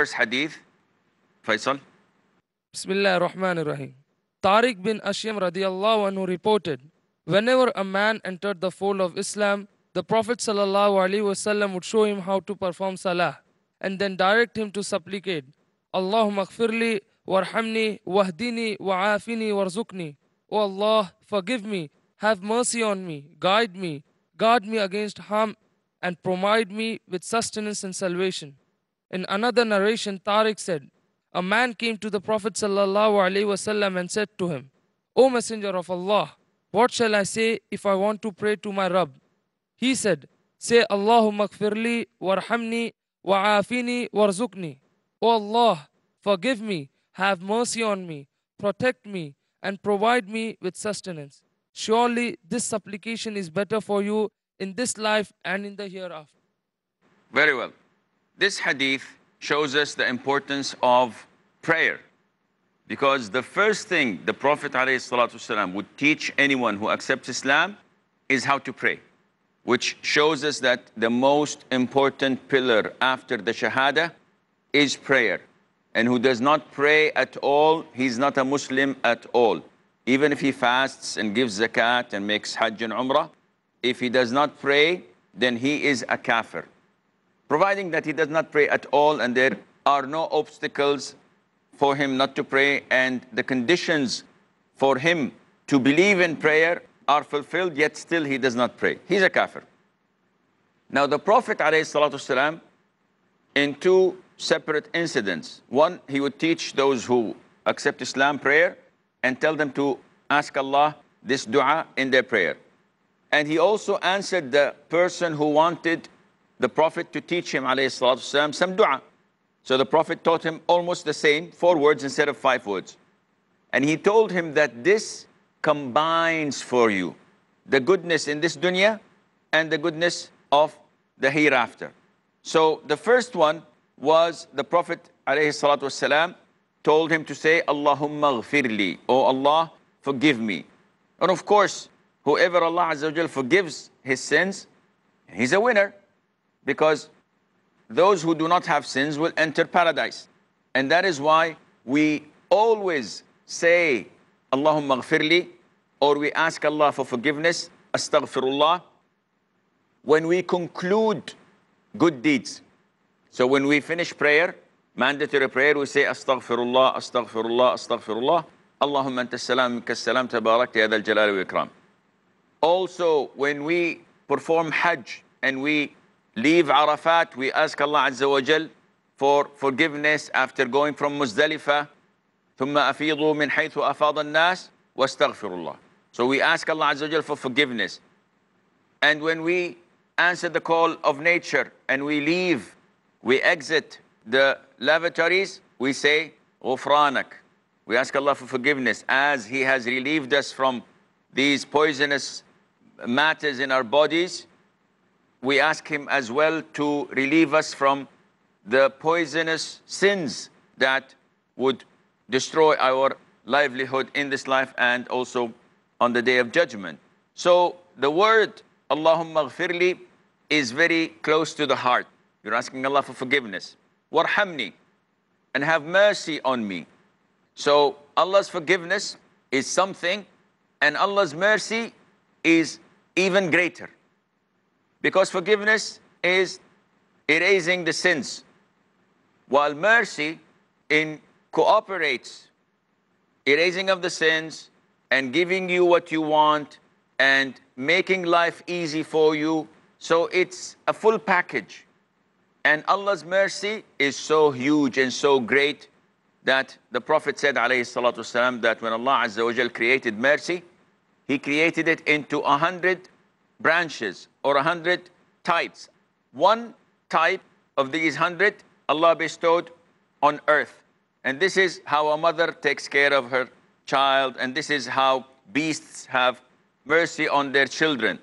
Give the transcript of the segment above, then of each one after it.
first hadith, Faisal? Bismillah ar-Rahman ar-Rahim. Tariq bin Ashim radiallahu anhu reported, Whenever a man entered the fold of Islam, the Prophet sallallahu wasallam would show him how to perform salah and then direct him to supplicate, Allahumma gfirli, warhamni, wahdini, wa'afini, warzukni. O Allah, forgive me, have mercy on me, guide me, guard me against harm, and provide me with sustenance and salvation. In another narration, Tariq said, A man came to the Prophet wasallam and said to him, O Messenger of Allah, what shall I say if I want to pray to my Rabb? He said, Say, Allahumma kfirli, warhamni, wa'afini, warzukni. O Allah, forgive me, have mercy on me, protect me, and provide me with sustenance. Surely this supplication is better for you in this life and in the hereafter. Very well. This hadith shows us the importance of prayer. Because the first thing the Prophet ﷺ would teach anyone who accepts Islam is how to pray, which shows us that the most important pillar after the Shahada is prayer. And who does not pray at all, he's not a Muslim at all. Even if he fasts and gives zakat and makes Hajj and Umrah, if he does not pray, then he is a kafir providing that he does not pray at all and there are no obstacles for him not to pray and the conditions for him to believe in prayer are fulfilled, yet still he does not pray. He's a kafir. Now the Prophet والسلام, in two separate incidents, one, he would teach those who accept Islam prayer and tell them to ask Allah this dua in their prayer. And he also answered the person who wanted the Prophet to teach him والسلام, some dua. So the Prophet taught him almost the same, four words instead of five words. And he told him that this combines for you the goodness in this dunya and the goodness of the hereafter. So the first one was the Prophet والسلام, told him to say, Allahumma ghfirli, O Allah, forgive me. And of course, whoever Allah Azza wa forgives his sins, he's a winner because those who do not have sins will enter paradise. And that is why we always say, Allahumma ghfirli, or we ask Allah for forgiveness, astaghfirullah, when we conclude good deeds. So when we finish prayer, mandatory prayer, we say astaghfirullah, astaghfirullah, astaghfirullah. Allahumma anta salam salam tabarak ya dhal jalal wa ikram. Also, when we perform hajj and we leave Arafat, we ask Allah Azza wa Jal for forgiveness after going from Muzdalifah. ثم أفيضوا من حيث أفاض الناس واستغفر الله. So we ask Allah Azza wa Jal for forgiveness. And when we answer the call of nature and we leave, we exit the lavatories, we say, غفرانك. We ask Allah for forgiveness as He has relieved us from these poisonous matters in our bodies we ask him as well to relieve us from the poisonous sins that would destroy our livelihood in this life and also on the day of judgment. So the word Allahumma ghfirli is very close to the heart. You're asking Allah for forgiveness. Warhamni, and have mercy on me. So Allah's forgiveness is something, and Allah's mercy is even greater. Because forgiveness is erasing the sins, while mercy in cooperates erasing of the sins and giving you what you want and making life easy for you. So it's a full package. And Allah's mercy is so huge and so great that the Prophet said, والسلام, that when Allah Azza wa created mercy, He created it into a hundred branches or 100 types. One type of these 100 Allah bestowed on earth. And this is how a mother takes care of her child, and this is how beasts have mercy on their children.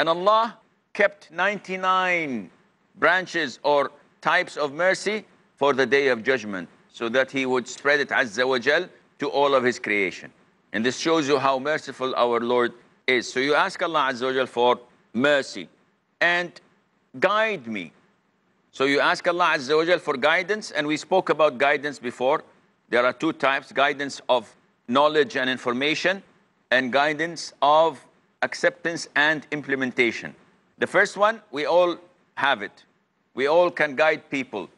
And Allah kept 99 branches or types of mercy for the day of judgment so that he would spread it azza wa jal to all of his creation. And this shows you how merciful our Lord is. So you ask Allah Azza wa for mercy and guide me. So you ask Allah Azza wa for guidance, and we spoke about guidance before. There are two types, guidance of knowledge and information and guidance of acceptance and implementation. The first one, we all have it. We all can guide people,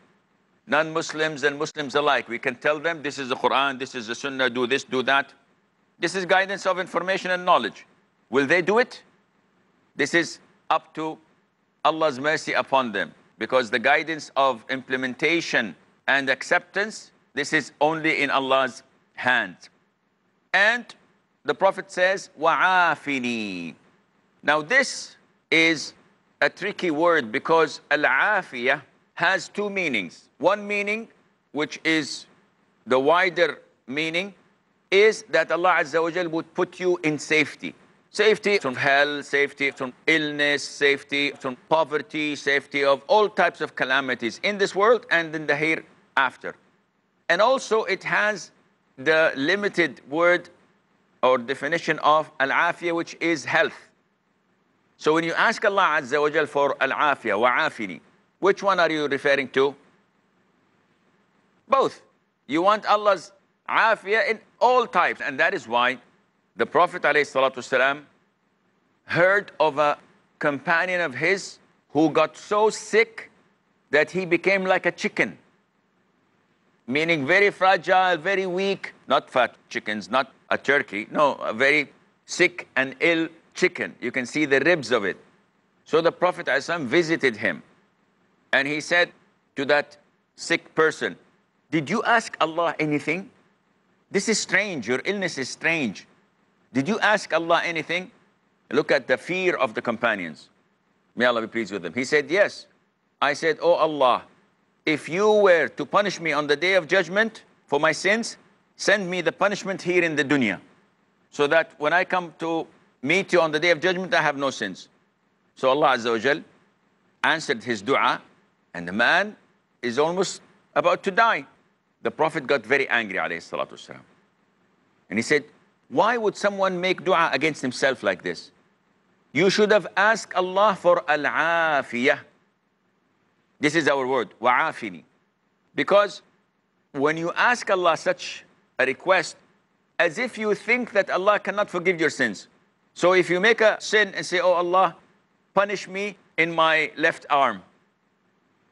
non-Muslims and Muslims alike. We can tell them, this is the Quran, this is the Sunnah, do this, do that. This is guidance of information and knowledge. Will they do it? This is up to Allah's mercy upon them because the guidance of implementation and acceptance, this is only in Allah's hands. And the Prophet says, wa'afini. Now this is a tricky word because al-afiyah has two meanings. One meaning, which is the wider meaning, is that Allah Azza wa Jal would put you in safety safety from hell, safety from illness, safety from poverty, safety of all types of calamities in this world and in the hereafter. And also it has the limited word or definition of al-afiyah, which is health. So when you ask Allah Azza wa Jal for al-afiyah, wa'afini, which one are you referring to? Both. You want Allah's afiyah in all types, and that is why the Prophet ﷺ heard of a companion of his who got so sick that he became like a chicken, meaning very fragile, very weak, not fat chickens, not a turkey, no, a very sick and ill chicken. You can see the ribs of it. So the Prophet ﷺ visited him and he said to that sick person, Did you ask Allah anything? This is strange. Your illness is strange. Did you ask Allah anything? Look at the fear of the companions. May Allah be pleased with them. He said, Yes. I said, Oh Allah, if you were to punish me on the day of judgment for my sins, send me the punishment here in the dunya, so that when I come to meet you on the day of judgment, I have no sins. So Allah Azza wa answered his dua, and the man is almost about to die. The Prophet got very angry, alayhi salatu And he said, why would someone make dua against himself like this? You should have asked Allah for al-afiyah. This is our word, wa'afini. Because when you ask Allah such a request, as if you think that Allah cannot forgive your sins. So if you make a sin and say, Oh Allah, punish me in my left arm.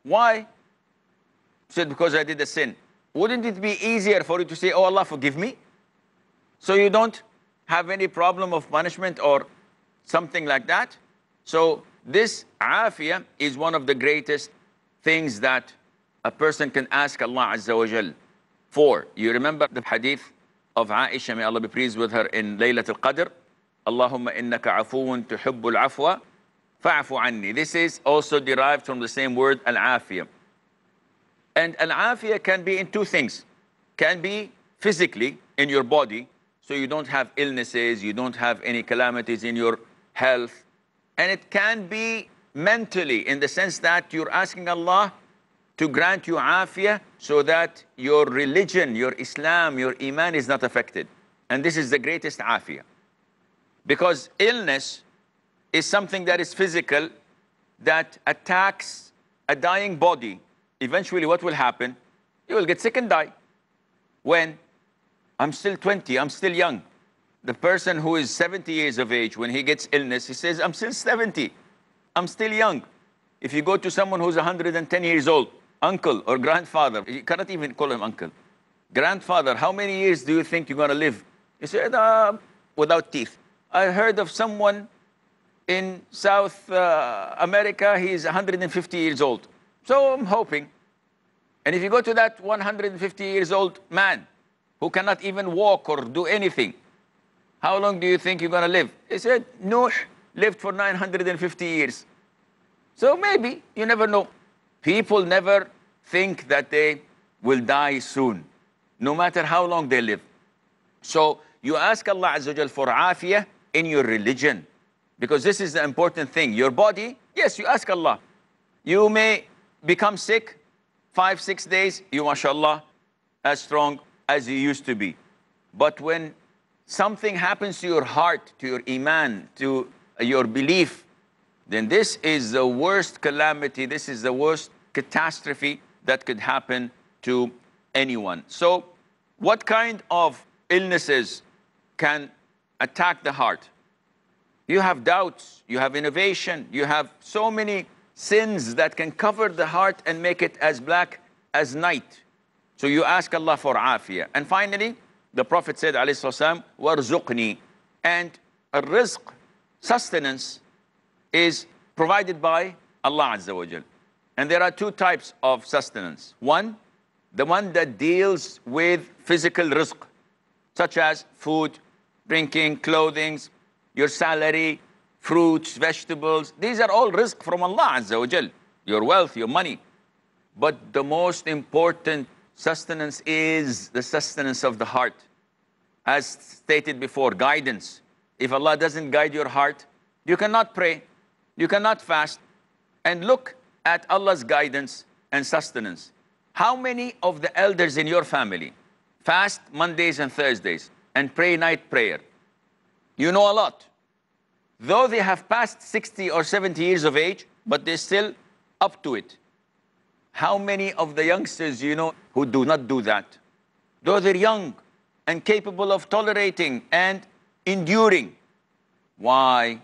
Why? said, Because I did a sin. Wouldn't it be easier for you to say, Oh Allah, forgive me? So you don't have any problem of punishment or something like that. So this afiyah is one of the greatest things that a person can ask Allah Azza wa Jal for. You remember the hadith of Aisha, may Allah be pleased with her, in Laylat al-Qadr, Allahumma innaka afuun tuhibbul afwa fa'afu anni. This is also derived from the same word, al-afiyah. And al-afiyah can be in two things. Can be physically in your body, so you don't have illnesses, you don't have any calamities in your health. And it can be mentally in the sense that you're asking Allah to grant you afiyah so that your religion, your Islam, your iman is not affected. And this is the greatest afiyah. Because illness is something that is physical that attacks a dying body. Eventually what will happen? You will get sick and die. When? I'm still 20, I'm still young. The person who is 70 years of age, when he gets illness, he says, I'm still 70, I'm still young. If you go to someone who's 110 years old, uncle or grandfather, you cannot even call him uncle. Grandfather, how many years do you think you're going to live? He said, uh, without teeth. I heard of someone in South uh, America, he's 150 years old. So I'm hoping. And if you go to that 150 years old man, who cannot even walk or do anything. How long do you think you're going to live? He said, Nuh lived for 950 years. So maybe, you never know. People never think that they will die soon, no matter how long they live. So you ask Allah Azza wa for afiyah in your religion, because this is the important thing. Your body, yes, you ask Allah. You may become sick, five, six days, you, mashallah, as strong as you used to be. But when something happens to your heart, to your iman, to your belief, then this is the worst calamity, this is the worst catastrophe that could happen to anyone. So, what kind of illnesses can attack the heart? You have doubts, you have innovation, you have so many sins that can cover the heart and make it as black as night. So you ask Allah for afiyah. And finally, the Prophet said, والسلام," warzuqni. And rizq, sustenance, is provided by Allah Azza wa Jal. And there are two types of sustenance. One, the one that deals with physical rizq, such as food, drinking, clothing, your salary, fruits, vegetables. These are all rizq from Allah Azza wa Jal, your wealth, your money. But the most important Sustenance is the sustenance of the heart. As stated before, guidance. If Allah doesn't guide your heart, you cannot pray, you cannot fast. And look at Allah's guidance and sustenance. How many of the elders in your family fast Mondays and Thursdays and pray night prayer? You know a lot. Though they have passed 60 or 70 years of age, but they're still up to it. How many of the youngsters you know who do not do that. Though they're young and capable of tolerating and enduring. Why?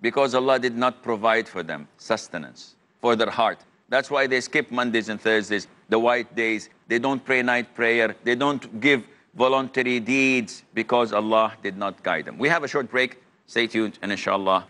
Because Allah did not provide for them sustenance for their heart. That's why they skip Mondays and Thursdays, the white days. They don't pray night prayer. They don't give voluntary deeds because Allah did not guide them. We have a short break. Stay tuned and inshallah